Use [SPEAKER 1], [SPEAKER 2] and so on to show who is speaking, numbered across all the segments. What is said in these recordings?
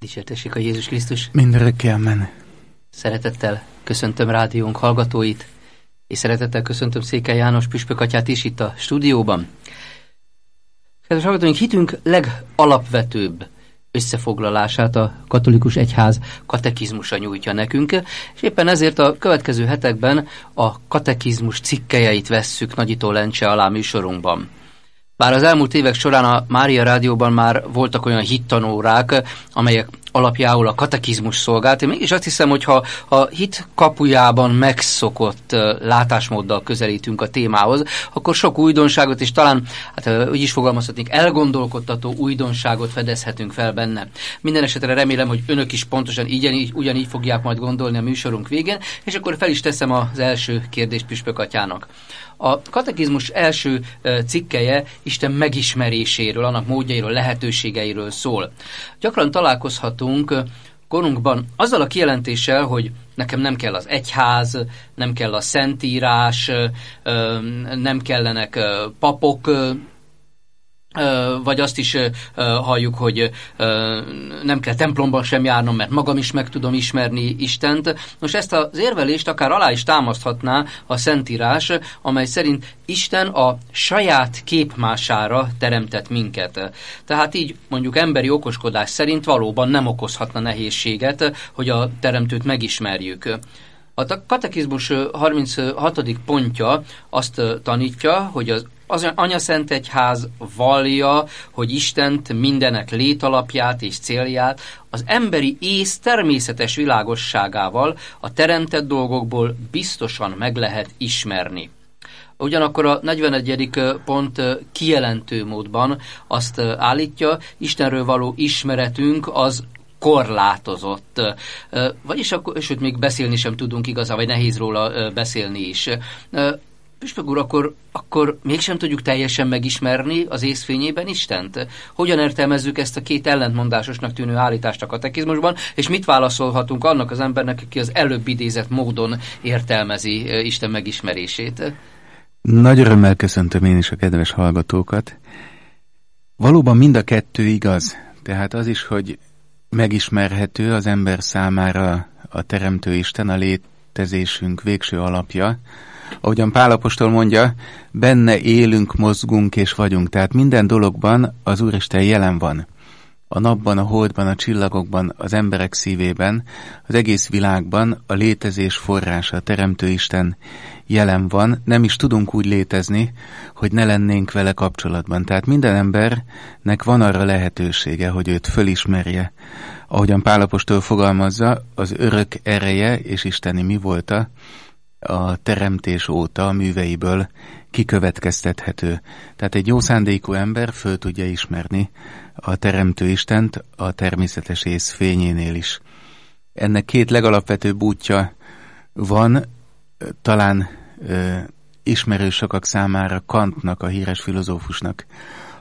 [SPEAKER 1] Dicsértessék a Jézus Krisztus! kell amen! Szeretettel köszöntöm rádiónk hallgatóit, és szeretettel köszöntöm Székely János püspökatyát is itt a stúdióban. Kedves hallgatóink, hitünk legalapvetőbb összefoglalását a katolikus egyház katekizmusa nyújtja nekünk, és éppen ezért a következő hetekben a katekizmus cikkejeit vesszük nagyító lencse alá műsorunkban. Bár az elmúlt évek során a Mária Rádióban már voltak olyan hittanórák, amelyek alapjául a katekizmus szolgált, én mégis azt hiszem, hogy ha a hit kapujában megszokott látásmóddal közelítünk a témához, akkor sok újdonságot és talán, hát úgy is fogalmazhatnék, elgondolkodtató újdonságot fedezhetünk fel benne. Minden esetre remélem, hogy önök is pontosan így, ugyanígy fogják majd gondolni a műsorunk végén, és akkor fel is teszem az első kérdést Püspök atyának. A katekizmus első cikkeje Isten megismeréséről, annak módjairól, lehetőségeiről szól. Gyakran találkozhatunk korunkban azzal a kijelentéssel, hogy nekem nem kell az egyház, nem kell a szentírás, nem kellenek papok, vagy azt is halljuk, hogy nem kell templomban sem járnom, mert magam is meg tudom ismerni Istent. Nos, ezt az érvelést akár alá is támaszthatná a Szentírás, amely szerint Isten a saját képmására teremtett minket. Tehát így mondjuk emberi okoskodás szerint valóban nem okozhatna nehézséget, hogy a teremtőt megismerjük. A katekizmus 36. pontja azt tanítja, hogy az az Anya Szent Egyház vallja, hogy Istent mindenek létalapját és célját az emberi ész természetes világosságával a teremtett dolgokból biztosan meg lehet ismerni. Ugyanakkor a 41. pont kijelentő módban azt állítja, Istenről való ismeretünk az korlátozott. Vagyis akkor, sőt, még beszélni sem tudunk igazán, vagy nehéz róla beszélni is. Püspök úr, akkor, akkor mégsem tudjuk teljesen megismerni az észfényében Istent? Hogyan értelmezzük ezt a két ellentmondásosnak tűnő állítást a katekizmusban, és mit válaszolhatunk annak az embernek, aki az előbb idézett módon értelmezi Isten megismerését?
[SPEAKER 2] Nagy örömmel köszöntöm én is a kedves hallgatókat. Valóban mind a kettő igaz. Tehát az is, hogy megismerhető az ember számára a Teremtő Isten, a létezésünk végső alapja, ahogyan Pálapostól mondja, benne élünk, mozgunk és vagyunk. Tehát minden dologban az Úristen jelen van. A napban, a holdban, a csillagokban, az emberek szívében, az egész világban a létezés forrása, a Teremtő Isten jelen van. Nem is tudunk úgy létezni, hogy ne lennénk vele kapcsolatban. Tehát minden embernek van arra lehetősége, hogy őt fölismerje. Ahogyan Pálapostól fogalmazza, az örök ereje és isteni mi volta, a teremtés óta a műveiből kikövetkeztethető. Tehát egy jó szándékú ember föl tudja ismerni a Teremtő Istent a természetes ész fényénél is. Ennek két legalapvetőbb útja van, talán ö, ismerő sokak számára Kantnak, a híres filozófusnak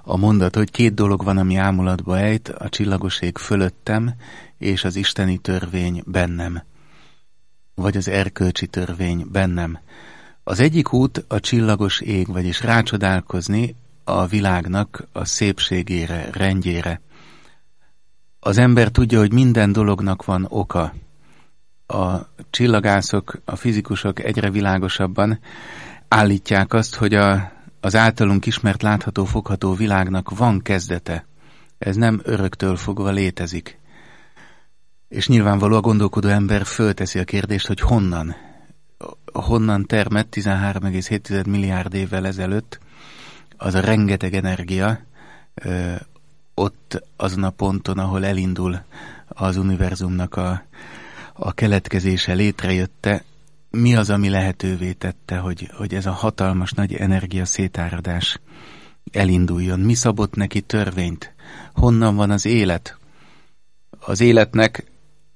[SPEAKER 2] a mondat, hogy két dolog van, ami ámulatba ejt, a csillagoség fölöttem és az isteni törvény bennem vagy az erkölcsi törvény bennem. Az egyik út a csillagos ég, vagyis rácsodálkozni a világnak a szépségére, rendjére. Az ember tudja, hogy minden dolognak van oka. A csillagászok, a fizikusok egyre világosabban állítják azt, hogy a, az általunk ismert, látható, fogható világnak van kezdete. Ez nem öröktől fogva létezik. És nyilvánvaló a gondolkodó ember fölteszi a kérdést, hogy honnan, honnan termett 13,7 milliárd évvel ezelőtt az a rengeteg energia ö, ott azon a ponton, ahol elindul az univerzumnak a, a keletkezése, létrejötte, mi az, ami lehetővé tette, hogy, hogy ez a hatalmas nagy energia szétáradás elinduljon? Mi szabott neki törvényt? Honnan van az élet? Az életnek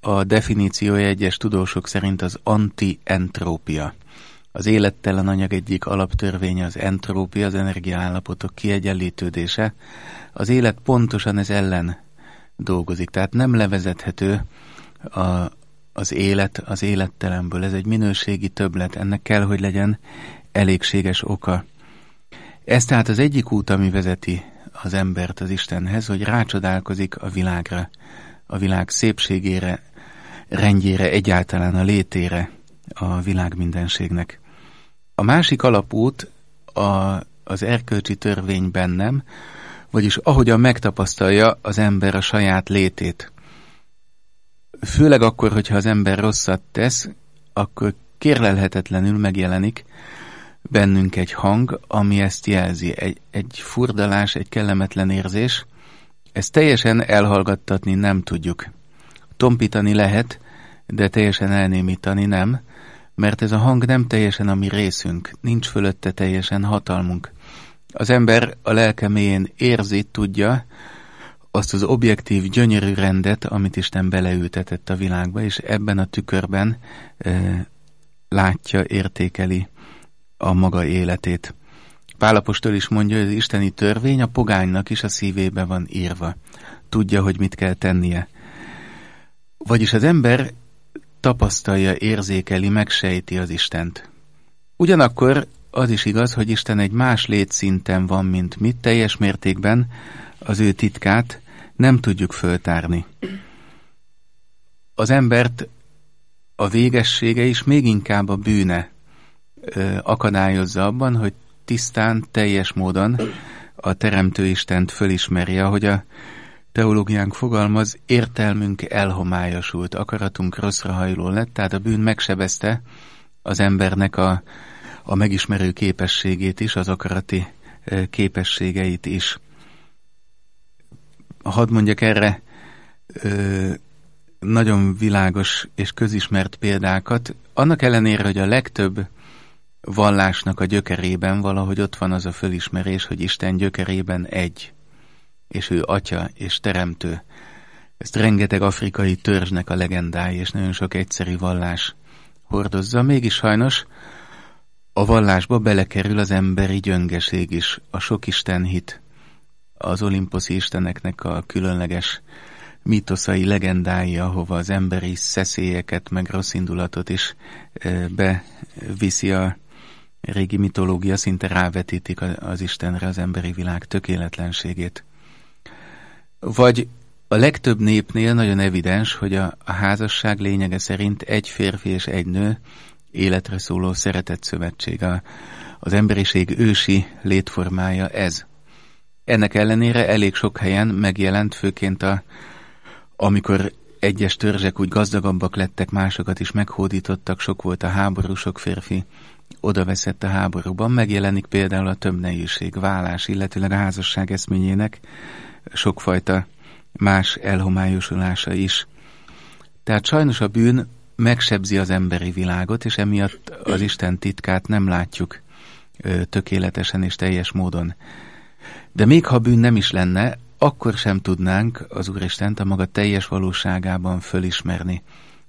[SPEAKER 2] a definíciója egyes tudósok szerint az antientrópia. Az élettelen anyag egyik alaptörvénye az entrópia, az energiaállapotok kiegyenlítődése. Az élet pontosan ez ellen dolgozik, tehát nem levezethető a, az élet az élettelenből. Ez egy minőségi többlet, ennek kell, hogy legyen elégséges oka. Ez tehát az egyik út, ami vezeti az embert az Istenhez, hogy rácsodálkozik a világra, a világ szépségére, rendjére, egyáltalán a létére a világ mindenségnek. A másik alapút a, az erkölcsi törvényben nem, vagyis ahogyan megtapasztalja az ember a saját létét. Főleg akkor, hogyha az ember rosszat tesz, akkor kérlelhetetlenül megjelenik bennünk egy hang, ami ezt jelzi. Egy, egy furdalás, egy kellemetlen érzés. Ezt teljesen elhallgattatni nem tudjuk. Tompítani lehet, de teljesen elnémítani nem, mert ez a hang nem teljesen a mi részünk, nincs fölötte teljesen hatalmunk. Az ember a lelke mélyén érzi, tudja, azt az objektív, gyönyörű rendet, amit Isten beleültetett a világba, és ebben a tükörben e, látja, értékeli a maga életét. Pálapostól is mondja, hogy az isteni törvény a pogánynak is a szívébe van írva. Tudja, hogy mit kell tennie. Vagyis az ember tapasztalja, érzékeli, megsejti az Istent. Ugyanakkor az is igaz, hogy Isten egy más létszinten van, mint mi, teljes mértékben az ő titkát nem tudjuk föltárni. Az embert a végessége is még inkább a bűne ö, akadályozza abban, hogy tisztán, teljes módon a Teremtő Istent fölismerje, ahogy a Teológiánk fogalmaz, értelmünk elhomályosult, akaratunk hajló lett, tehát a bűn megsebezte az embernek a, a megismerő képességét is, az akarati képességeit is. Hadd mondjak erre nagyon világos és közismert példákat, annak ellenére, hogy a legtöbb vallásnak a gyökerében valahogy ott van az a fölismerés, hogy Isten gyökerében egy és ő atya és teremtő. Ezt rengeteg afrikai törzsnek a legendái és nagyon sok egyszerű vallás hordozza, mégis sajnos a vallásba belekerül az emberi gyöngeség is, a sok istenhit, az olimposzi isteneknek a különleges mítoszai, legendái, ahova az emberi szeszélyeket, meg rossz indulatot is e, beviszi a régi mitológia, szinte rávetítik az Istenre az emberi világ tökéletlenségét. Vagy a legtöbb népnél nagyon evidens, hogy a, a házasság lényege szerint egy férfi és egy nő életre szóló szeretett szövetség. A, az emberiség ősi létformája ez. Ennek ellenére elég sok helyen megjelent, főként a, amikor egyes törzsek úgy gazdagabbak lettek, másokat is meghódítottak, sok volt a háború, sok férfi veszett a háborúban. Megjelenik például a többnejűség, vállás, illetőleg a házasság eszményének sokfajta más elhomályosulása is. Tehát sajnos a bűn megsebzi az emberi világot, és emiatt az Isten titkát nem látjuk tökéletesen és teljes módon. De még ha bűn nem is lenne, akkor sem tudnánk az Úristent a maga teljes valóságában fölismerni.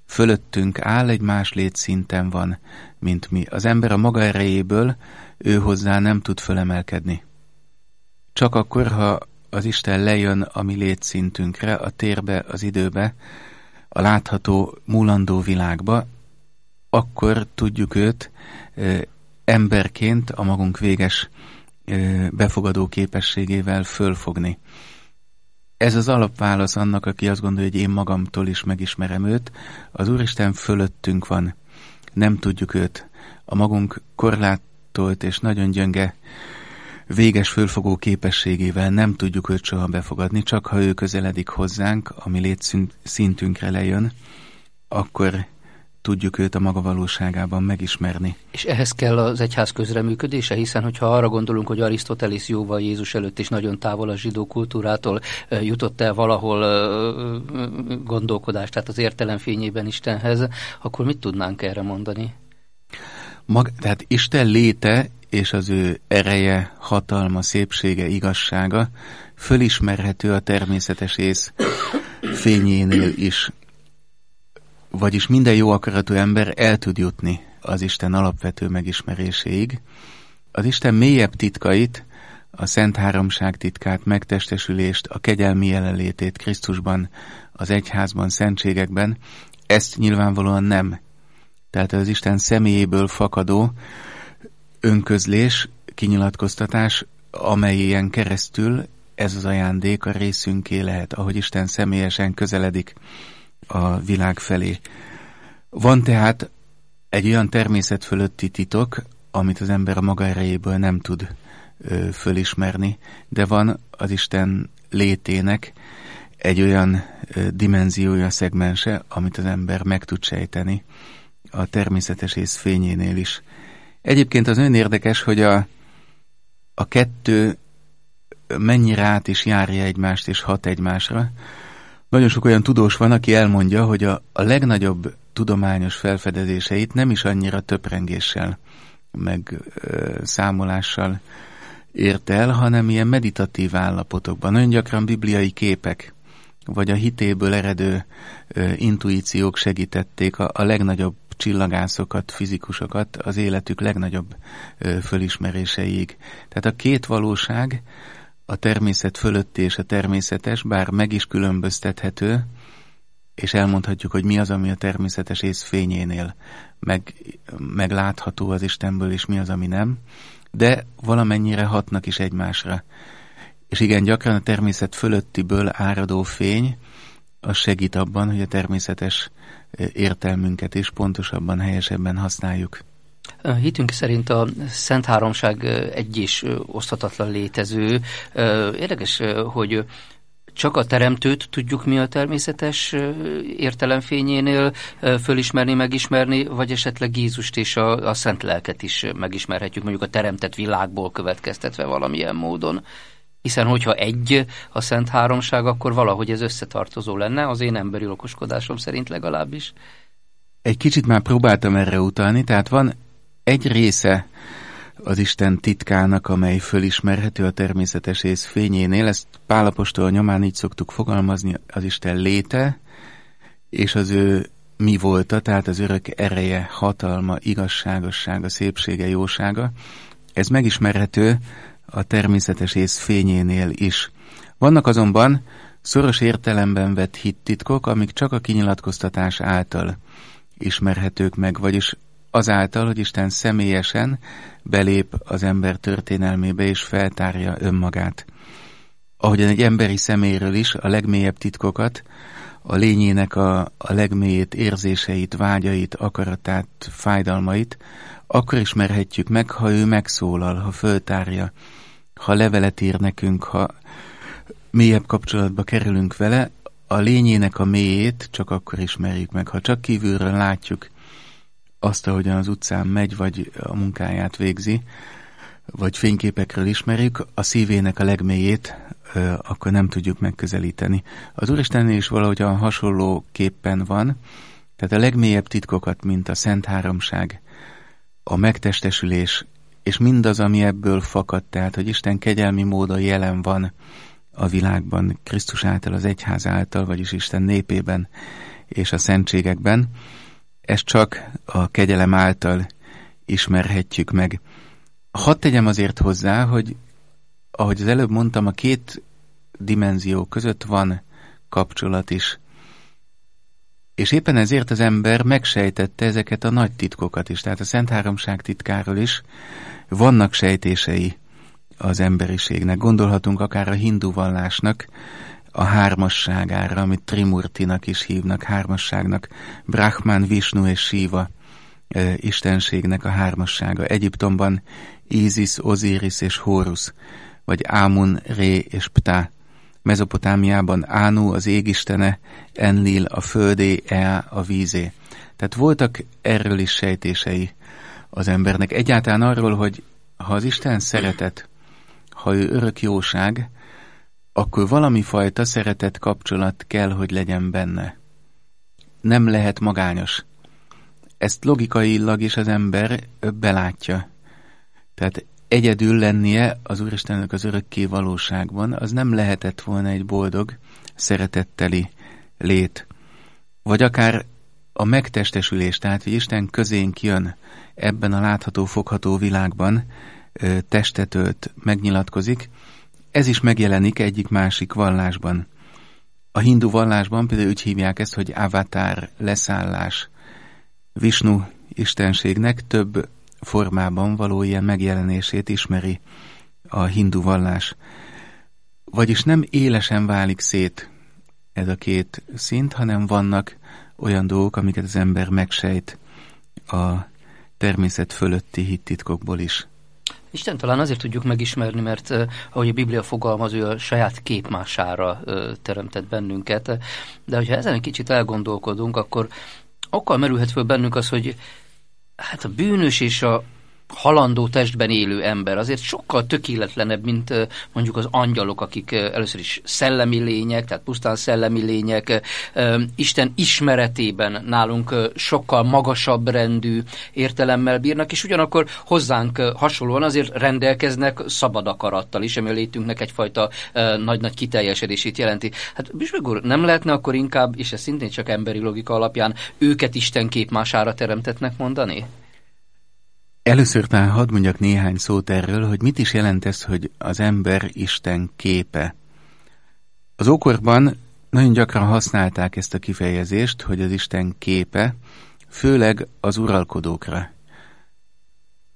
[SPEAKER 2] Fölöttünk áll, egy más létszinten van, mint mi. Az ember a maga erejéből ő hozzá nem tud fölemelkedni. Csak akkor, ha az Isten lejön a mi létszintünkre, a térbe, az időbe, a látható, múlandó világba, akkor tudjuk őt emberként a magunk véges befogadó képességével fölfogni. Ez az alapválasz annak, aki azt gondolja, hogy én magamtól is megismerem őt. Az Úristen fölöttünk van. Nem tudjuk őt. A magunk korlátolt és nagyon gyönge véges fölfogó képességével nem tudjuk őt soha befogadni, csak ha ő közeledik hozzánk, ami létszintünkre lejön, akkor tudjuk őt a maga valóságában megismerni.
[SPEAKER 1] És ehhez kell az egyház közreműködése, hiszen hogyha arra gondolunk, hogy Arisztotelész jóval Jézus előtt is nagyon távol a zsidó kultúrától jutott el valahol gondolkodást, tehát az értelem fényében Istenhez, akkor mit tudnánk erre mondani?
[SPEAKER 2] Mag, tehát Isten léte és az ő ereje, hatalma, szépsége, igazsága fölismerhető a természetes ész fényénél is. Vagyis minden jó akaratú ember el tud jutni az Isten alapvető megismeréséig. Az Isten mélyebb titkait, a Szent Háromság titkát, megtestesülést, a kegyelmi jelenlétét Krisztusban, az egyházban, szentségekben, ezt nyilvánvalóan nem. Tehát az Isten személyéből fakadó, önközlés, kinyilatkoztatás, ilyen keresztül ez az ajándék a részünké lehet, ahogy Isten személyesen közeledik a világ felé. Van tehát egy olyan természet fölötti titok, amit az ember a maga erejéből nem tud ö, fölismerni, de van az Isten létének egy olyan ö, dimenziója, szegmense, amit az ember meg tud sejteni a természetes ész fényénél is. Egyébként az ön érdekes, hogy a, a kettő mennyire át is járja egymást és hat egymásra. Nagyon sok olyan tudós van, aki elmondja, hogy a, a legnagyobb tudományos felfedezéseit nem is annyira töprengéssel, meg ö, számolással ért el, hanem ilyen meditatív állapotokban. Nagyon gyakran bibliai képek, vagy a hitéből eredő ö, intuíciók segítették a, a legnagyobb csillagászokat, fizikusokat az életük legnagyobb fölismeréseig. Tehát a két valóság, a természet fölötti és a természetes, bár meg is különböztethető, és elmondhatjuk, hogy mi az, ami a természetes ész fényénél meg, meglátható az Istenből, és mi az, ami nem, de valamennyire hatnak is egymásra. És igen, gyakran a természet fölöttiből áradó fény, az segít abban, hogy a természetes eh, értelmünket is pontosabban, helyesebben használjuk.
[SPEAKER 1] Hitünk szerint a Szent Háromság eh, egy is eh, oszthatatlan létező. Érdekes, hogy csak a teremtőt tudjuk mi a természetes értelemfényénél fölismerni, megismerni, vagy esetleg Jézust és a, a Szent Lelket is megismerhetjük, mondjuk a teremtett világból következtetve valamilyen módon. Hiszen hogyha egy a Szent Háromság, akkor valahogy ez összetartozó lenne, az én emberi okoskodásom szerint legalábbis.
[SPEAKER 2] Egy kicsit már próbáltam erre utalni, tehát van egy része az Isten titkának, amely fölismerhető a természetes ész fényénél. Ezt Pálapostól nyomán így szoktuk fogalmazni, az Isten léte, és az ő mi volta, tehát az örök ereje, hatalma, igazságossága, szépsége, jósága. Ez megismerhető a természetes ész fényénél is. Vannak azonban szoros értelemben vett hittitkok, amik csak a kinyilatkoztatás által ismerhetők meg, vagyis azáltal, hogy Isten személyesen belép az ember történelmébe és feltárja önmagát. Ahogyan egy emberi szeméről is a legmélyebb titkokat, a lényének a, a legmélyét érzéseit, vágyait, akaratát, fájdalmait, akkor ismerhetjük meg, ha ő megszólal, ha föltárja, ha levelet ír nekünk, ha mélyebb kapcsolatba kerülünk vele, a lényének a mélyét csak akkor ismerjük meg. Ha csak kívülről látjuk azt, ahogyan az utcán megy, vagy a munkáját végzi, vagy fényképekről ismerjük, a szívének a legmélyét akkor nem tudjuk megközelíteni. Az Úristennél is valahogy a hasonló képpen van, tehát a legmélyebb titkokat, mint a Szent Háromság, a megtestesülés, és mindaz, ami ebből fakad, tehát, hogy Isten kegyelmi módon jelen van a világban, Krisztus által, az egyház által, vagyis Isten népében és a szentségekben, ezt csak a kegyelem által ismerhetjük meg. Hadd tegyem azért hozzá, hogy ahogy az előbb mondtam, a két dimenzió között van kapcsolat is. És éppen ezért az ember megsejtette ezeket a nagy titkokat is, tehát a Szent Háromság titkáról is vannak sejtései az emberiségnek. Gondolhatunk akár a hindu vallásnak a hármasságára, amit Trimurtinak is hívnak, hármasságnak, Brahman, Vishnu és Shiva e, istenségnek a hármassága. Egyiptomban Isis, Osiris és Horus, vagy Amun, Ré és Ptah Mezopotámiában Ánu az égistene, Enlil a földé, Ea a vízé. Tehát voltak erről is sejtései az embernek. Egyáltalán arról, hogy ha az Isten szeretet, ha ő örök jóság, akkor valami fajta szeretet kapcsolat kell, hogy legyen benne. Nem lehet magányos. Ezt logikailag is az ember belátja. Tehát egyedül lennie az Úristennek az örökké valóságban, az nem lehetett volna egy boldog, szeretetteli lét. Vagy akár a megtestesülés, tehát hogy Isten közénk jön ebben a látható, fogható világban, testetőt megnyilatkozik, ez is megjelenik egyik másik vallásban. A hindu vallásban például úgy hívják ezt, hogy avatár, leszállás. Visnu istenségnek több formában való ilyen megjelenését ismeri a hindu vallás. Vagyis nem élesen válik szét ez a két szint, hanem vannak olyan dolgok, amiket az ember megsejt a természet fölötti hittitkokból is.
[SPEAKER 1] Isten talán azért tudjuk megismerni, mert eh, ahogy a Biblia fogalmaz, ő a saját képmására eh, teremtett bennünket. De hogyha ezen egy kicsit elgondolkodunk, akkor okkal merülhet föl bennünk az, hogy hát a bűnös és a halandó testben élő ember azért sokkal tökéletlenebb, mint mondjuk az angyalok, akik először is szellemi lények, tehát pusztán szellemi lények, Isten ismeretében nálunk sokkal magasabb rendű értelemmel bírnak, és ugyanakkor hozzánk hasonlóan azért rendelkeznek szabad akarattal is, ami a létünknek egyfajta nagy-nagy kiteljesedését jelenti. Hát Büsbög úr, nem lehetne akkor inkább, és ez szintén csak emberi logika alapján, őket Isten képmására teremtetnek mondani?
[SPEAKER 2] Először talán hadd mondjak néhány szót erről, hogy mit is jelent ez, hogy az ember Isten képe. Az ókorban nagyon gyakran használták ezt a kifejezést, hogy az Isten képe, főleg az uralkodókra.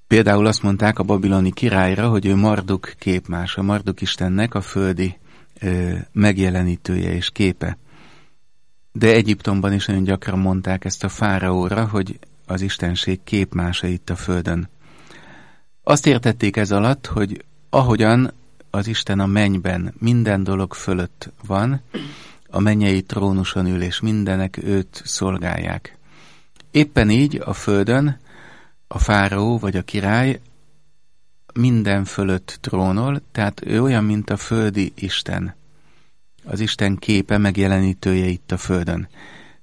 [SPEAKER 2] Például azt mondták a babiloni királyra, hogy ő Marduk képmása, Marduk Istennek a földi ö, megjelenítője és képe. De Egyiptomban is nagyon gyakran mondták ezt a fáraóra, hogy az Istenség képmása itt a földön. Azt értették ez alatt, hogy ahogyan az Isten a mennyben minden dolog fölött van, a mennyei trónuson ül, és mindenek őt szolgálják. Éppen így a földön a fáraó vagy a király minden fölött trónol, tehát ő olyan, mint a földi Isten. Az Isten képe megjelenítője itt a földön.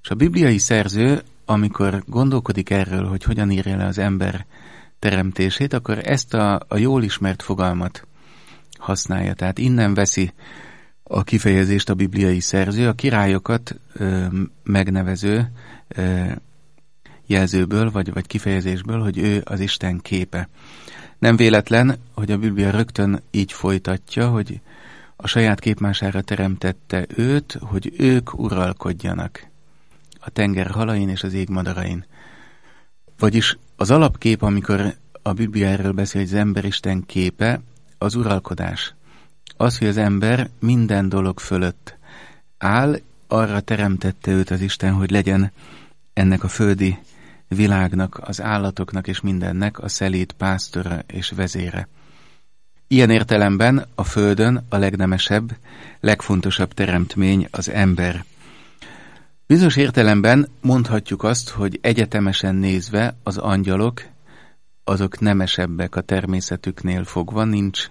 [SPEAKER 2] És a bibliai szerző amikor gondolkodik erről, hogy hogyan írja le az ember teremtését, akkor ezt a, a jól ismert fogalmat használja. Tehát innen veszi a kifejezést a bibliai szerző, a királyokat ö, megnevező ö, jelzőből, vagy, vagy kifejezésből, hogy ő az Isten képe. Nem véletlen, hogy a Biblia rögtön így folytatja, hogy a saját képmására teremtette őt, hogy ők uralkodjanak a tenger halain és az ég madarain. Vagyis az alapkép, amikor a Biblia erről beszél, hogy az emberisten képe, az uralkodás. Az, hogy az ember minden dolog fölött áll, arra teremtette őt az Isten, hogy legyen ennek a földi világnak, az állatoknak és mindennek a szelíd pásztora és vezére. Ilyen értelemben a Földön a legnemesebb, legfontosabb teremtmény az ember. Bizonyos értelemben mondhatjuk azt, hogy egyetemesen nézve az angyalok, azok nemesebbek a természetüknél fogva, nincs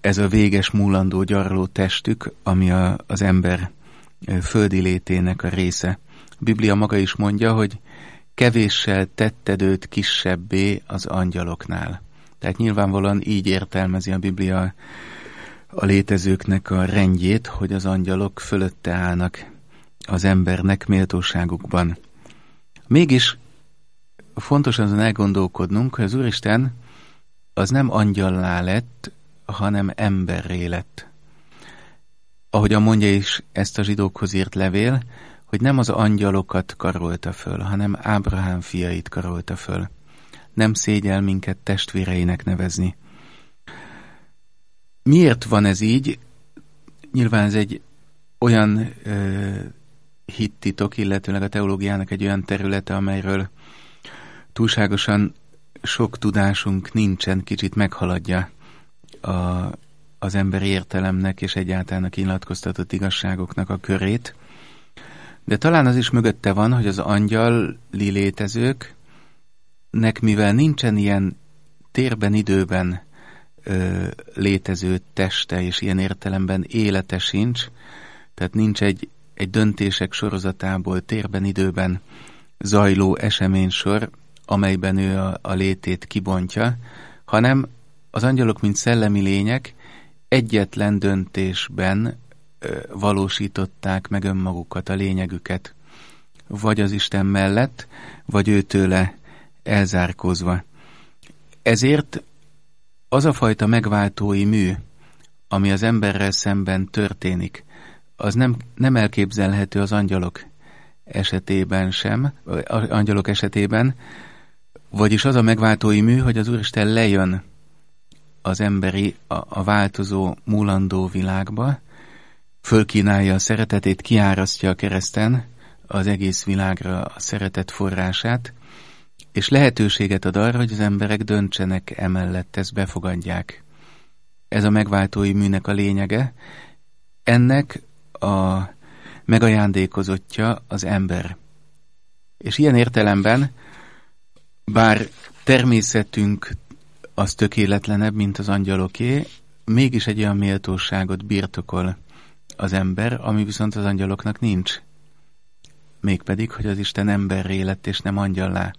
[SPEAKER 2] ez a véges múlandó gyarló testük, ami a, az ember földi létének a része. A Biblia maga is mondja, hogy kevéssel tetted őt kisebbé az angyaloknál. Tehát nyilvánvalóan így értelmezi a Biblia a létezőknek a rendjét, hogy az angyalok fölötte állnak az embernek méltóságukban. Mégis fontos azon elgondolkodnunk, hogy az Úristen az nem angyallá lett, hanem emberré lett. a mondja is ezt a zsidókhoz írt levél, hogy nem az angyalokat karolta föl, hanem Ábrahám fiait karolta föl. Nem szégyel minket testvéreinek nevezni. Miért van ez így? Nyilván ez egy olyan ö, hittitok, illetőleg a teológiának egy olyan területe, amelyről túlságosan sok tudásunk nincsen, kicsit meghaladja a, az emberi értelemnek és egyáltalán a kínlatkoztatott igazságoknak a körét. De talán az is mögötte van, hogy az angyali létezőknek, mivel nincsen ilyen térben, időben ö, létező teste, és ilyen értelemben élete sincs, tehát nincs egy egy döntések sorozatából térben időben zajló eseménysor, amelyben ő a, a létét kibontja, hanem az angyalok, mint szellemi lények egyetlen döntésben ö, valósították meg önmagukat, a lényegüket, vagy az Isten mellett, vagy őtőle elzárkózva. Ezért az a fajta megváltói mű, ami az emberrel szemben történik, az nem, nem elképzelhető az angyalok esetében sem, az angyalok esetében, vagyis az a megváltói mű, hogy az Úristen lejön az emberi, a, a változó, múlandó világba, fölkínálja a szeretetét, kiárasztja a kereszten az egész világra a szeretet forrását, és lehetőséget ad arra, hogy az emberek döntsenek emellett, ezt befogadják. Ez a megváltói műnek a lényege. Ennek a megajándékozottja az ember. És ilyen értelemben, bár természetünk az tökéletlenebb, mint az angyaloké, mégis egy olyan méltóságot birtokol az ember, ami viszont az angyaloknak nincs. Mégpedig, hogy az Isten emberré lett és nem angyallá.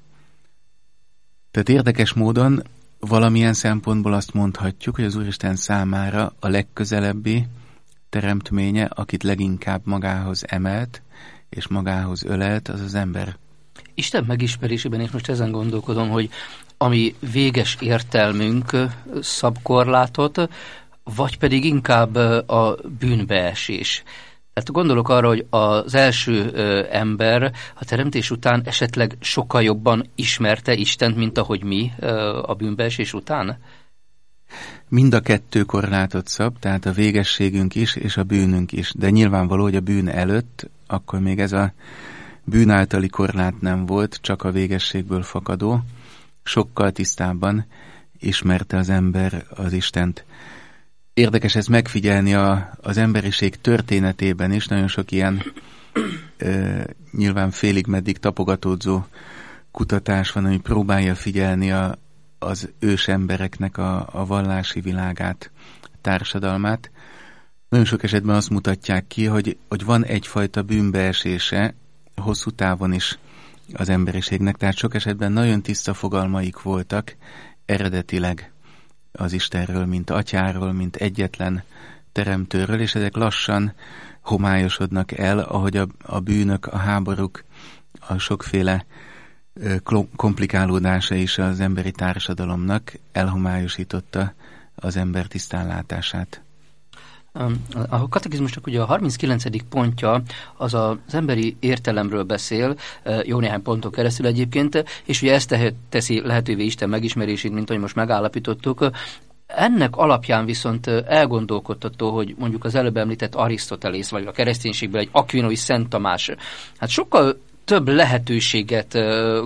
[SPEAKER 2] Tehát érdekes módon valamilyen szempontból azt mondhatjuk, hogy az Úristen számára a legközelebbi, teremtménye, akit leginkább magához emelt, és magához ölelt, az az ember.
[SPEAKER 1] Isten megismerésében, és most ezen gondolkodom, hogy ami véges értelmünk szabkorlátot, vagy pedig inkább a bűnbeesés. Tehát gondolok arra, hogy az első ember a teremtés után esetleg sokkal jobban ismerte Istent, mint ahogy mi a bűnbeesés után?
[SPEAKER 2] mind a kettő korlátot szab, tehát a végességünk is, és a bűnünk is. De nyilvánvaló, hogy a bűn előtt, akkor még ez a bűn általi korlát nem volt, csak a végességből fakadó. Sokkal tisztábban ismerte az ember az Istent. Érdekes ez megfigyelni a, az emberiség történetében is, nagyon sok ilyen ö, nyilván félig meddig tapogatódzó kutatás van, ami próbálja figyelni a, az ősembereknek a, a vallási világát, társadalmát, nagyon sok esetben azt mutatják ki, hogy, hogy van egyfajta bűnbeesése hosszú távon is az emberiségnek, tehát sok esetben nagyon tiszta fogalmaik voltak eredetileg az Istenről, mint atyáról, mint egyetlen teremtőről, és ezek lassan homályosodnak el, ahogy a, a bűnök, a háborúk, a sokféle komplikálódása is az emberi társadalomnak elhomályosította az ember tisztánlátását.
[SPEAKER 1] A katekizmusnak ugye a 39. pontja az az emberi értelemről beszél, jó néhány ponton keresztül egyébként, és ugye ezt teszi lehetővé Isten megismerését, mint ahogy most megállapítottuk. Ennek alapján viszont elgondolkodtató, hogy mondjuk az előbb említett Arisztotelész, vagy a kereszténységből egy akvinoi Szent Tamás, hát sokkal több lehetőséget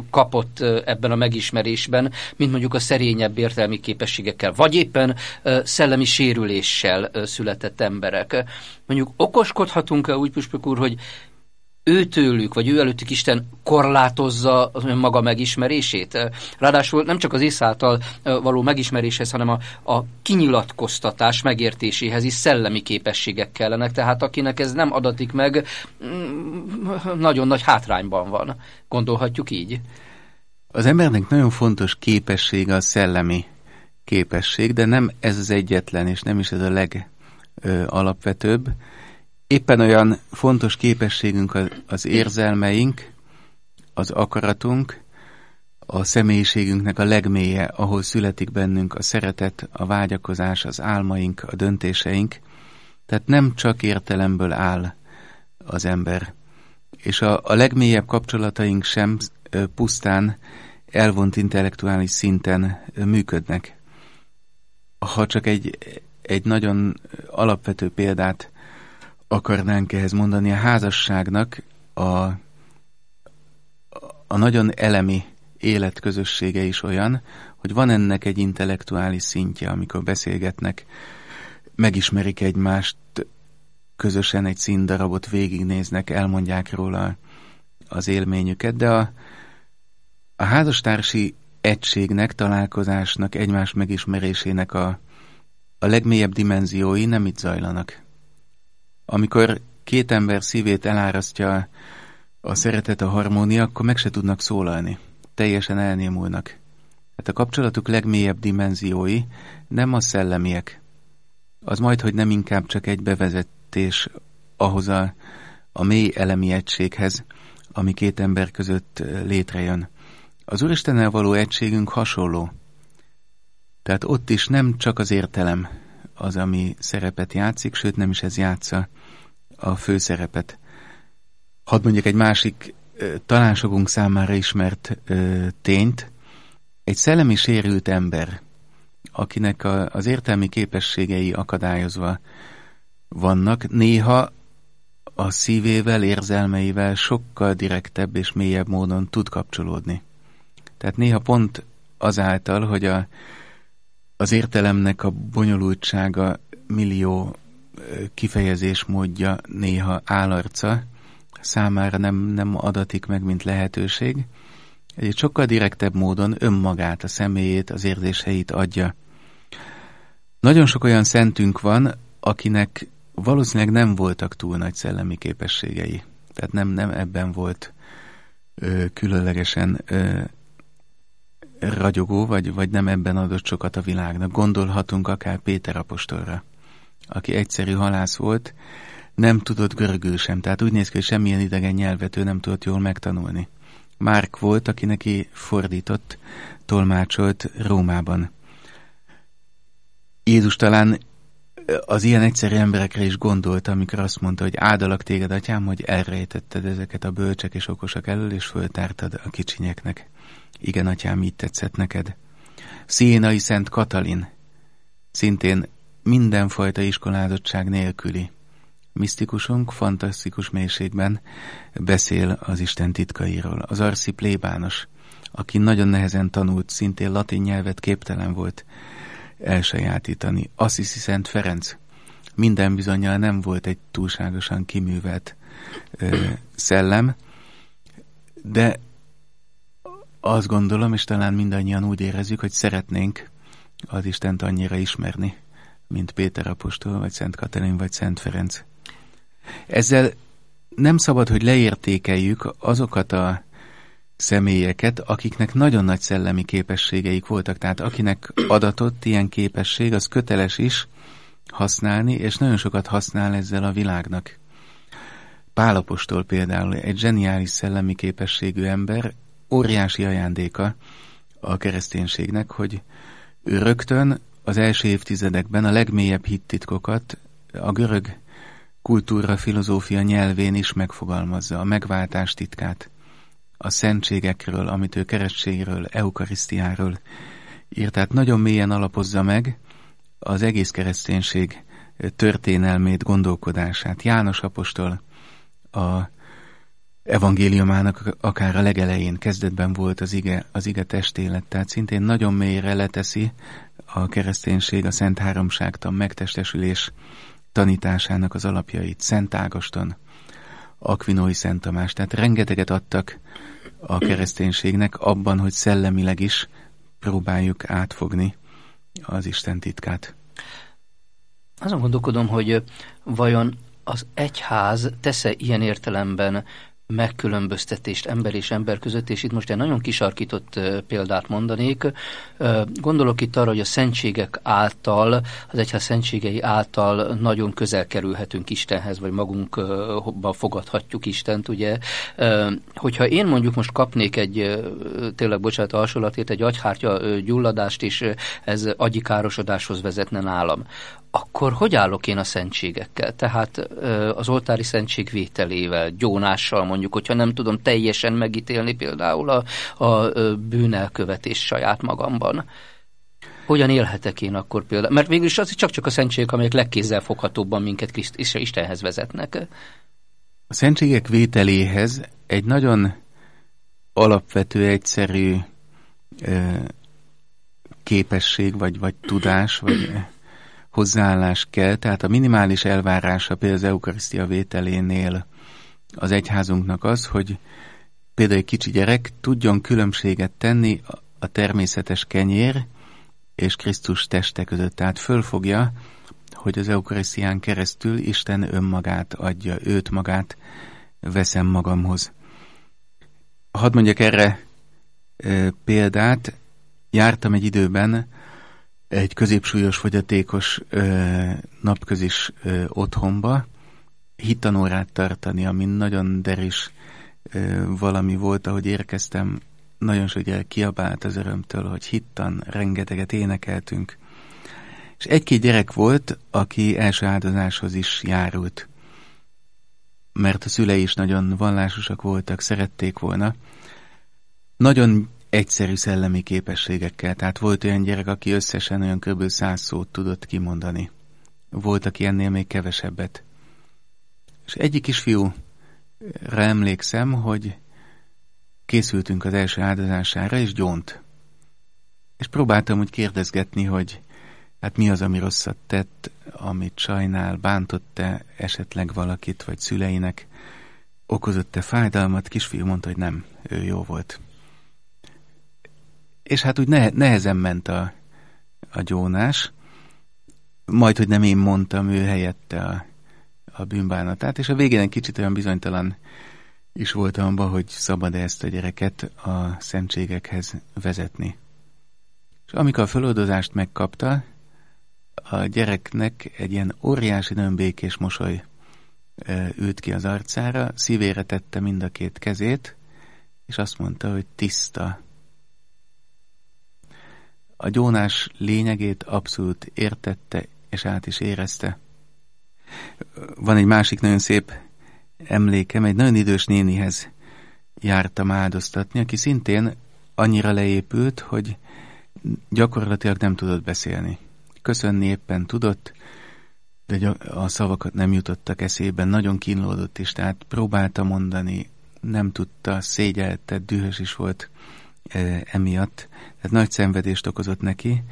[SPEAKER 1] kapott ebben a megismerésben, mint mondjuk a szerényebb értelmi képességekkel, vagy éppen szellemi sérüléssel született emberek. Mondjuk okoskodhatunk-e úgy, Püspök úr, hogy őtőlük, vagy ő előttük Isten korlátozza az önmaga megismerését. Ráadásul nem csak az ész által való megismeréshez, hanem a, a kinyilatkoztatás megértéséhez is szellemi képességek kellenek, tehát akinek ez nem adatik meg, mm, nagyon nagy hátrányban van. Gondolhatjuk így?
[SPEAKER 2] Az embernek nagyon fontos képessége a szellemi képesség, de nem ez az egyetlen, és nem is ez a legalapvetőbb éppen olyan fontos képességünk az érzelmeink, az akaratunk, a személyiségünknek a legmélye, ahol születik bennünk a szeretet, a vágyakozás, az álmaink, a döntéseink. Tehát nem csak értelemből áll az ember. És a, a legmélyebb kapcsolataink sem ö, pusztán elvont intellektuális szinten ö, működnek. Ha csak egy, egy nagyon alapvető példát akarnánk ehhez mondani, a házasságnak a, a nagyon elemi életközössége is olyan, hogy van ennek egy intellektuális szintje, amikor beszélgetnek, megismerik egymást, közösen egy színdarabot végignéznek, elmondják róla az élményüket, de a, a házastársi egységnek, találkozásnak, egymás megismerésének a, a legmélyebb dimenziói nem itt zajlanak amikor két ember szívét elárasztja a szeretet, a harmónia, akkor meg se tudnak szólalni. Teljesen elnémulnak. Hát a kapcsolatuk legmélyebb dimenziói nem a szellemiek. Az majd, hogy nem inkább csak egy bevezetés ahhoz a, a mély elemi egységhez, ami két ember között létrejön. Az Úristennel való egységünk hasonló. Tehát ott is nem csak az értelem az, ami szerepet játszik, sőt nem is ez játsza, a főszerepet. Hadd mondjak egy másik, talán sokunk számára ismert ö, tényt. Egy szellemi sérült ember, akinek a, az értelmi képességei akadályozva vannak, néha a szívével, érzelmeivel sokkal direktebb és mélyebb módon tud kapcsolódni. Tehát néha pont azáltal, hogy a, az értelemnek a bonyolultsága millió kifejezésmódja néha állarca számára nem, nem adatik meg, mint lehetőség. Egy sokkal direktebb módon önmagát, a személyét, az érzéseit adja. Nagyon sok olyan szentünk van, akinek valószínűleg nem voltak túl nagy szellemi képességei. Tehát nem, nem ebben volt ö, különlegesen ö, ragyogó, vagy, vagy nem ebben adott sokat a világnak. Gondolhatunk akár Péter apostolra aki egyszerű halász volt, nem tudott görögül sem, tehát úgy néz ki, hogy semmilyen idegen nyelvet ő nem tudott jól megtanulni. Márk volt, aki neki fordított, tolmácsolt Rómában. Jézus talán az ilyen egyszerű emberekre is gondolt, amikor azt mondta, hogy áldalak téged, atyám, hogy elrejtetted ezeket a bölcsek és okosak elől, és föltártad a kicsinyeknek. Igen, atyám, így tetszett neked. Szénai Szent Katalin, szintén mindenfajta iskolázottság nélküli. Misztikusunk fantasztikus mélységben beszél az Isten titkairól. Az Arsi plébános, aki nagyon nehezen tanult, szintén latin nyelvet képtelen volt elsajátítani. Assisi Szent Ferenc minden bizonyal nem volt egy túlságosan kiművelt ö, szellem, de azt gondolom, és talán mindannyian úgy érezzük, hogy szeretnénk az Istent annyira ismerni, mint Péter apostol, vagy Szent Katalin, vagy Szent Ferenc. Ezzel nem szabad, hogy leértékeljük azokat a személyeket, akiknek nagyon nagy szellemi képességeik voltak. Tehát akinek adatott ilyen képesség, az köteles is használni, és nagyon sokat használ ezzel a világnak. Pálapostól például egy zseniális szellemi képességű ember, óriási ajándéka a kereszténységnek, hogy ő rögtön az első évtizedekben a legmélyebb hittitkokat a görög kultúra filozófia nyelvén is megfogalmazza a megváltás titkát, a szentségekről, amit ő keresztségről, eukarisztiáról írt. Tehát nagyon mélyen alapozza meg az egész kereszténység történelmét, gondolkodását. János Apostol a evangéliumának akár a legelején kezdetben volt az ige, az ige testélet, tehát szintén nagyon mélyre leteszi a kereszténység a Szent Háromságtan megtestesülés tanításának az alapjait. Szent Ágoston, Akvinói Szent Tamás, tehát rengeteget adtak a kereszténységnek abban, hogy szellemileg is próbáljuk átfogni az Isten titkát.
[SPEAKER 1] Azon gondolkodom, hogy vajon az egyház tesz-e ilyen értelemben megkülönböztetést ember és ember között, és itt most egy nagyon kisarkított példát mondanék. Gondolok itt arra, hogy a szentségek által, az egyház szentségei által nagyon közel kerülhetünk Istenhez, vagy magunkba fogadhatjuk Istent, ugye. Hogyha én mondjuk most kapnék egy, tényleg bocsánat a egy agyhártya gyulladást, és ez agyikárosodáshoz vezetne nálam, akkor hogy állok én a szentségekkel? Tehát az oltári szentség vételével, gyónással mondjuk, hogyha nem tudom teljesen megítélni például a, a bűnelkövetés saját magamban. Hogyan élhetek én akkor például? Mert végülis az csak-csak a szentségek, amelyek foghatóbban minket Kriszt, Istenhez vezetnek.
[SPEAKER 2] A szentségek vételéhez egy nagyon alapvető, egyszerű képesség, vagy, vagy tudás, vagy hozzáállás kell, tehát a minimális elvárása például az eukarisztia vételénél az egyházunknak az, hogy például egy kicsi gyerek tudjon különbséget tenni a természetes kenyér és Krisztus teste között. Tehát fölfogja, hogy az eukarisztián keresztül Isten önmagát adja, őt magát veszem magamhoz. Hadd mondjak erre példát. Jártam egy időben egy középsúlyos fogyatékos ö, napközis ö, otthonba hittanórát tartani, ami nagyon derűs ö, valami volt, ahogy érkeztem, nagyon sokat kiabált az örömtől, hogy hittan, rengeteget énekeltünk. És egy-két gyerek volt, aki első áldozáshoz is járult, mert a szülei is nagyon vallásosak voltak, szerették volna. Nagyon egyszerű szellemi képességekkel. Tehát volt olyan gyerek, aki összesen olyan kb. száz szót tudott kimondani. Volt, aki ennél még kevesebbet. És egyik fiú, emlékszem, hogy készültünk az első áldozására, és gyont. És próbáltam úgy kérdezgetni, hogy hát mi az, ami rosszat tett, amit sajnál, bántott-e esetleg valakit, vagy szüleinek, okozott-e fájdalmat, kisfiú mondta, hogy nem, ő jó volt és hát úgy nehe, nehezen ment a, a gyónás. Majd, hogy nem én mondtam, ő helyette a, a bűnbánatát, és a végén egy kicsit olyan bizonytalan is voltam abban, hogy szabad-e ezt a gyereket a szentségekhez vezetni. És amikor a feloldozást megkapta, a gyereknek egy ilyen óriási nagyon békés mosoly ült ki az arcára, szívére tette mind a két kezét, és azt mondta, hogy tiszta a gyónás lényegét abszolút értette és át is érezte. Van egy másik nagyon szép emlékem, egy nagyon idős nénihez jártam áldoztatni, aki szintén annyira leépült, hogy gyakorlatilag nem tudott beszélni. Köszönni éppen tudott, de a szavakat nem jutottak eszébe, nagyon kínlódott is, tehát próbálta mondani, nem tudta, szégyelte, dühös is volt. E, emiatt. Tehát nagy szenvedést okozott neki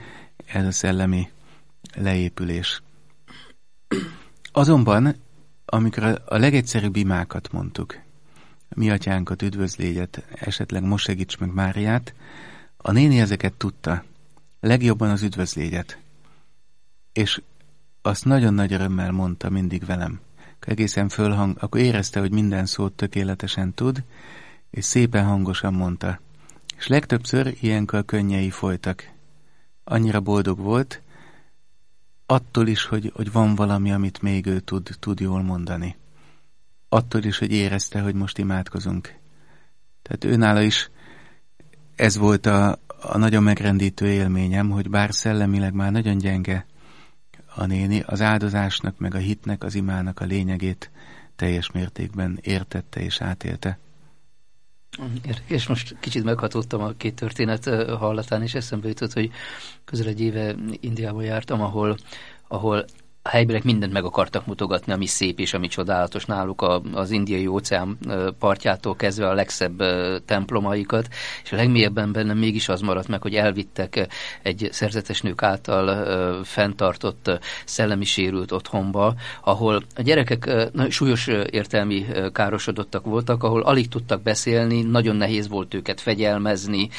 [SPEAKER 2] ez a szellemi leépülés. Azonban, amikor a legegyszerűbb imákat mondtuk, mi atyánkat, üdvözlégyet, esetleg most segíts meg Máriát, a néni ezeket tudta, legjobban az üdvözlégyet. És azt nagyon nagy örömmel mondta mindig velem. egészen fölhang, akkor érezte, hogy minden szót tökéletesen tud, és szépen hangosan mondta és legtöbbször ilyenkor könnyei folytak. Annyira boldog volt, attól is, hogy, hogy van valami, amit még ő tud, tud jól mondani. Attól is, hogy érezte, hogy most imádkozunk. Tehát őnála is ez volt a, a nagyon megrendítő élményem, hogy bár szellemileg már nagyon gyenge a néni, az áldozásnak, meg a hitnek, az imának a lényegét teljes mértékben értette és átélte.
[SPEAKER 1] És most kicsit meghatottam a két történet hallatán, és eszembe jutott, hogy közel egy éve Indiába jártam, ahol, ahol a helybelek mindent meg akartak mutogatni, ami szép és ami csodálatos náluk a, az indiai óceán partjától kezdve a legszebb templomaikat, és a legmélyebben bennem mégis az maradt meg, hogy elvittek egy szerzetes nők által fenntartott szellemi sérült otthonba, ahol a gyerekek súlyos értelmi károsodottak voltak, ahol alig tudtak beszélni, nagyon nehéz volt őket fegyelmezni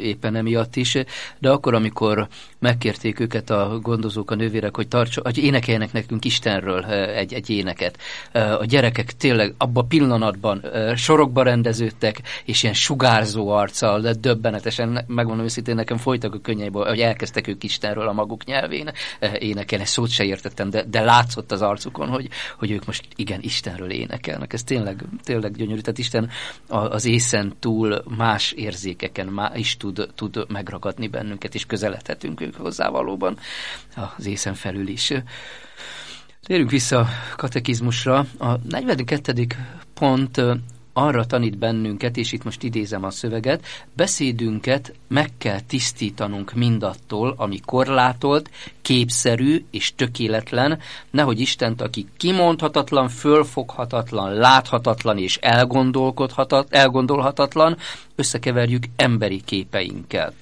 [SPEAKER 1] éppen emiatt is, de akkor, amikor megkérték őket a gondozók, a nővérek, hogy tartsa, hogy énekeljenek nekünk Istenről egy, egy éneket. A gyerekek tényleg abba a pillanatban sorokba rendeződtek, és ilyen sugárzó arccal, de döbbenetesen, megmondom őszintén, nekem folytak a könnyeiből, hogy elkezdtek ők Istenről a maguk nyelvén énekelni. Szót se értettem, de, de látszott az arcukon, hogy, hogy ők most igen, Istenről énekelnek. Ez tényleg, tényleg gyönyörű. Tehát Isten az észen túl más érzékeken má, is tud, tud megragadni bennünket, és közeledhetünk ők hozzá valóban az észen felül is. Térjünk vissza a katekizmusra. A 42. pont arra tanít bennünket, és itt most idézem a szöveget, beszédünket meg kell tisztítanunk mindattól, ami korlátolt, képszerű és tökéletlen, nehogy Istent, aki kimondhatatlan, fölfoghatatlan, láthatatlan és elgondolhatatlan, összekeverjük emberi képeinkkel.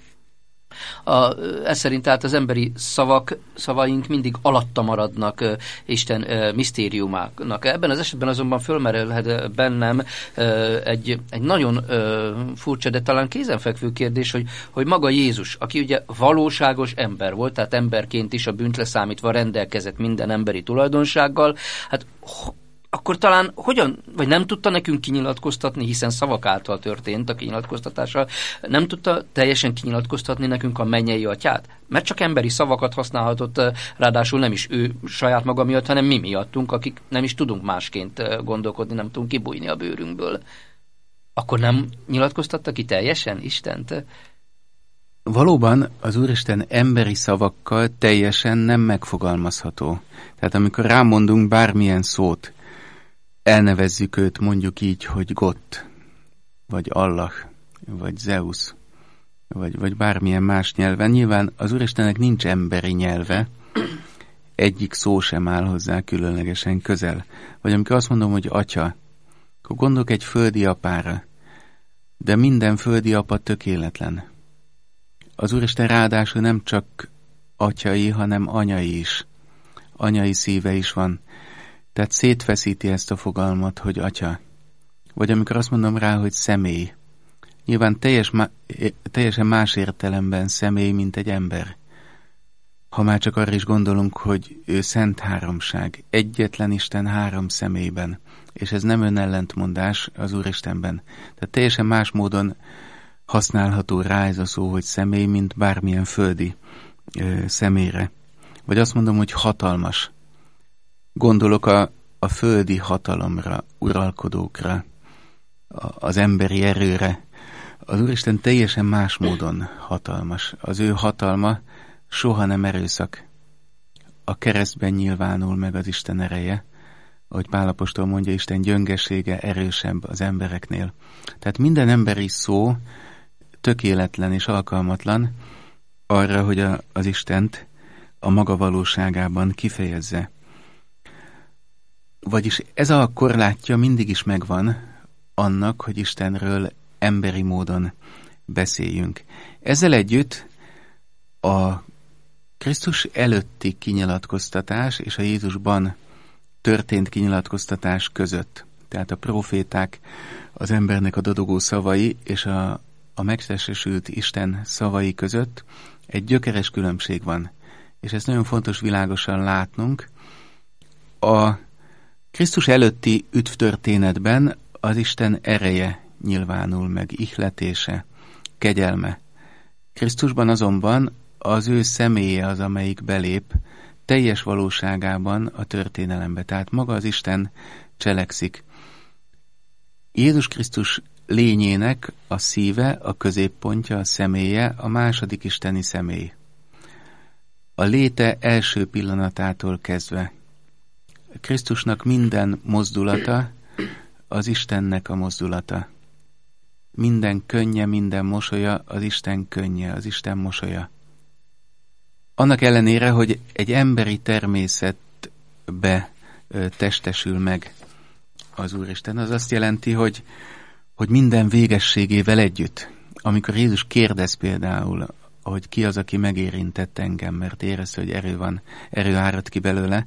[SPEAKER 1] A, ez szerint tehát az emberi szavak, szavaink mindig alatta maradnak e, Isten e, misztériumának. Ebben az esetben azonban fölmerülhet bennem e, egy, egy nagyon furcsa, de talán kézenfekvő kérdés, hogy, hogy maga Jézus, aki ugye valóságos ember volt, tehát emberként is a bűnt leszámítva rendelkezett minden emberi tulajdonsággal, hát akkor talán hogyan, vagy nem tudta nekünk kinyilatkoztatni, hiszen szavak által történt a kinyilatkoztatása, nem tudta teljesen kinyilatkoztatni nekünk a mennyei atyát? Mert csak emberi szavakat használhatott, ráadásul nem is ő saját maga miatt, hanem mi miattunk, akik nem is tudunk másként gondolkodni, nem tudunk kibújni a bőrünkből. Akkor nem nyilatkoztatta ki teljesen Istent?
[SPEAKER 2] Valóban az Úristen emberi szavakkal teljesen nem megfogalmazható. Tehát amikor rámondunk bármilyen szót, elnevezzük őt mondjuk így, hogy Gott, vagy Allah, vagy Zeus, vagy, vagy bármilyen más nyelven. Nyilván az Úristenek nincs emberi nyelve, egyik szó sem áll hozzá különlegesen közel. Vagy amikor azt mondom, hogy atya, akkor gondolok egy földi apára, de minden földi apa tökéletlen. Az Úristen ráadásul nem csak atyai, hanem anyai is. Anyai szíve is van. Tehát szétfeszíti ezt a fogalmat, hogy atya. Vagy amikor azt mondom rá, hogy személy. Nyilván teljes teljesen más értelemben személy, mint egy ember. Ha már csak arra is gondolunk, hogy ő szent háromság, egyetlen Isten három személyben, és ez nem önellentmondás az Úristenben. Tehát teljesen más módon használható rá ez a szó, hogy személy, mint bármilyen földi ö, személyre. Vagy azt mondom, hogy hatalmas. Gondolok a, a földi hatalomra, uralkodókra, a, az emberi erőre. Az Úristen teljesen más módon hatalmas. Az ő hatalma soha nem erőszak. A keresztben nyilvánul meg az Isten ereje, ahogy Pálapostól mondja, Isten gyöngesége erősebb az embereknél. Tehát minden emberi szó tökéletlen és alkalmatlan arra, hogy a, az Istent a maga valóságában kifejezze. Vagyis ez a korlátja mindig is megvan annak, hogy Istenről emberi módon beszéljünk. Ezzel együtt a Krisztus előtti kinyilatkoztatás és a Jézusban történt kinyilatkoztatás között, tehát a proféták, az embernek a dadogó szavai és a, a megtestesült Isten szavai között egy gyökeres különbség van. És ezt nagyon fontos világosan látnunk. A Krisztus előtti üdvtörténetben az Isten ereje nyilvánul meg, ihletése, kegyelme. Krisztusban azonban az ő személye az, amelyik belép teljes valóságában a történelembe, tehát maga az Isten cselekszik. Jézus Krisztus lényének a szíve, a középpontja, a személye, a második isteni személy. A léte első pillanatától kezdve Krisztusnak minden mozdulata az Istennek a mozdulata. Minden könnye, minden mosolya az Isten könnye, az Isten mosolya. Annak ellenére, hogy egy emberi természetbe testesül meg az Úristen, az azt jelenti, hogy, hogy minden végességével együtt, amikor Jézus kérdez például, hogy ki az, aki megérintett engem, mert érez, hogy erő van, erő árad ki belőle,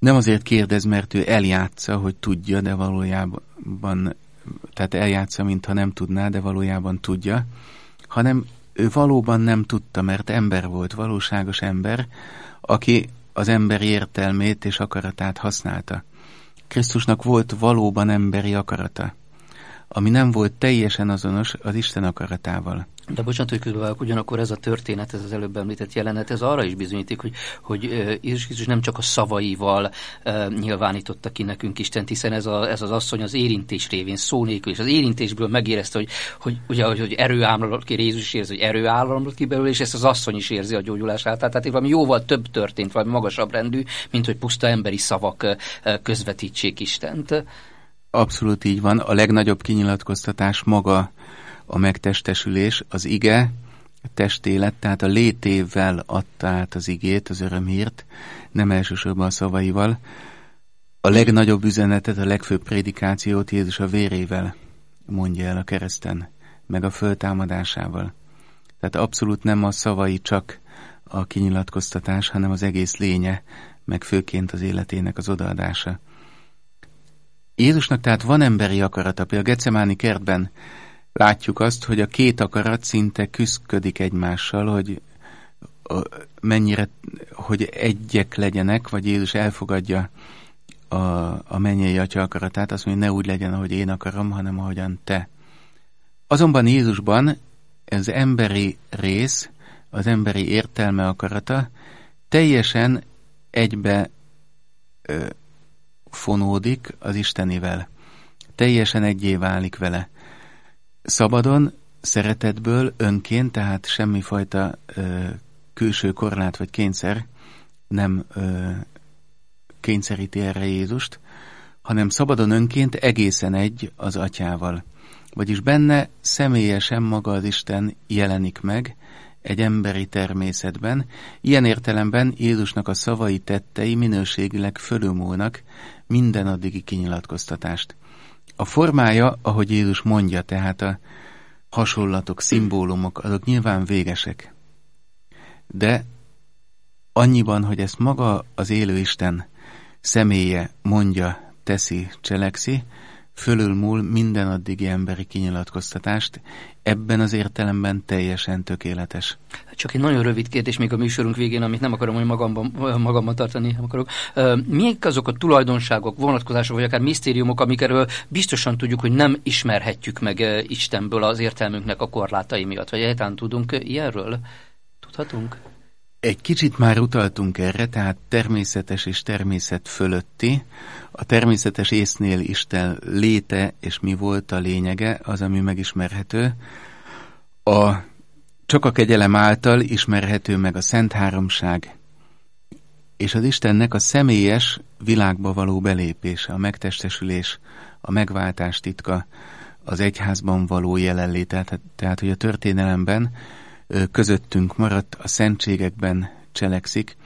[SPEAKER 2] nem azért kérdez, mert ő eljátsza, hogy tudja, de valójában, tehát eljátsza, mintha nem tudná, de valójában tudja, hanem ő valóban nem tudta, mert ember volt, valóságos ember, aki az emberi értelmét és akaratát használta. Krisztusnak volt valóban emberi akarata, ami nem volt teljesen azonos az Isten akaratával.
[SPEAKER 1] De bocsánat, hogy közben ugyanakkor ez a történet, ez az előbb említett jelenet, ez arra is bizonyítik, hogy, hogy Jézus Krisztus nem csak a szavaival e, nyilvánította ki nekünk Isten, hiszen ez, a, ez az asszony az érintés révén, szó nélkül, és az érintésből megérezte, hogy, hogy, ugye, hogy, hogy erőámlott ki, Jézus is érzi, hogy erőámlott ki belőle, és ezt az asszony is érzi a gyógyulás által. Tehát itt valami jóval több történt, valami magasabb rendű, mint hogy puszta emberi szavak közvetítsék Istent.
[SPEAKER 2] Abszolút így van. A legnagyobb kinyilatkoztatás maga a megtestesülés, az ige testélet, tehát a létével adta át az igét, az örömhírt, nem elsősorban a szavaival. A legnagyobb üzenetet, a legfőbb prédikációt Jézus a vérével mondja el a kereszten, meg a föltámadásával. Tehát abszolút nem a szavai csak a kinyilatkoztatás, hanem az egész lénye, meg főként az életének az odaadása. Jézusnak tehát van emberi akarata, például Gecemáni kertben látjuk azt, hogy a két akarat szinte küzdködik egymással, hogy mennyire, hogy egyek legyenek, vagy Jézus elfogadja a, a mennyei atya akaratát, azt mondja, ne úgy legyen, ahogy én akarom, hanem ahogyan te. Azonban Jézusban az emberi rész, az emberi értelme akarata teljesen egybe ö, fonódik az Istenivel. Teljesen egyé válik vele. Szabadon, szeretetből, önként, tehát semmifajta ö, külső korlát vagy kényszer nem ö, kényszeríti erre Jézust, hanem szabadon önként egészen egy az atyával. Vagyis benne személyesen maga az Isten jelenik meg egy emberi természetben. Ilyen értelemben Jézusnak a szavai tettei minőségileg fölülmúlnak minden addigi kinyilatkoztatást a formája, ahogy Jézus mondja, tehát a hasonlatok, szimbólumok, azok nyilván végesek. De annyiban, hogy ezt maga az élő Isten személye mondja, teszi, cselekszi, fölülmúl minden addigi emberi kinyilatkoztatást, ebben az értelemben teljesen tökéletes. Csak egy nagyon rövid
[SPEAKER 1] kérdés még a műsorunk végén, amit nem akarom, hogy magamban, magamban tartani nem akarok. Milyen azok a tulajdonságok, vonatkozások, vagy akár misztériumok, amikről biztosan tudjuk, hogy nem ismerhetjük meg Istenből az értelmünknek a korlátai miatt? Vagy egyáltalán tudunk ilyenről? Tudhatunk?
[SPEAKER 2] Egy kicsit már utaltunk erre, tehát természetes és természet fölötti, a természetes észnél Isten léte és mi volt a lényege, az, ami megismerhető. A, csak a kegyelem által ismerhető meg a Szent Háromság, és az Istennek a személyes világba való belépése, a megtestesülés, a megváltás titka, az egyházban való jelenlét, tehát, tehát hogy a történelemben közöttünk maradt, a szentségekben cselekszik,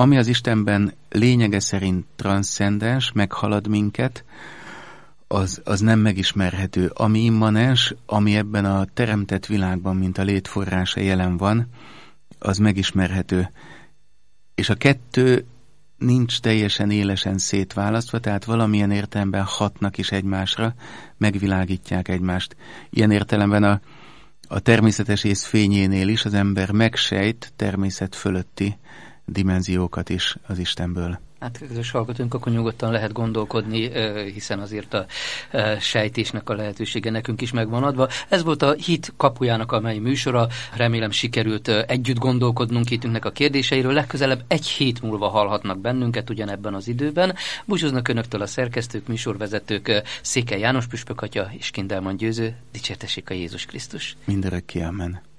[SPEAKER 2] ami az Istenben lényege szerint transzcendens, meghalad minket, az, az nem megismerhető. Ami immanens, ami ebben a teremtett világban, mint a létforrása jelen van, az megismerhető. És a kettő nincs teljesen élesen szétválasztva, tehát valamilyen értelemben hatnak is egymásra, megvilágítják egymást. Ilyen értelemben a, a természetes ész fényénél is az ember megsejt természet fölötti dimenziókat is az Istenből.
[SPEAKER 1] Hát közös hallgatunk, akkor nyugodtan lehet gondolkodni, hiszen azért a sejtésnek a lehetősége nekünk is megvan adva. Ez volt a Hit kapujának a mai műsora. Remélem sikerült együtt gondolkodnunk hitünknek a kérdéseiről. Legközelebb egy hét múlva hallhatnak bennünket ugyanebben az időben. Búcsúznak önöktől a szerkesztők, műsorvezetők Székely János Püspökatya és Kindelman Győző. Dicsértessék a Jézus Krisztus!
[SPEAKER 2] Mindenre ki, amen.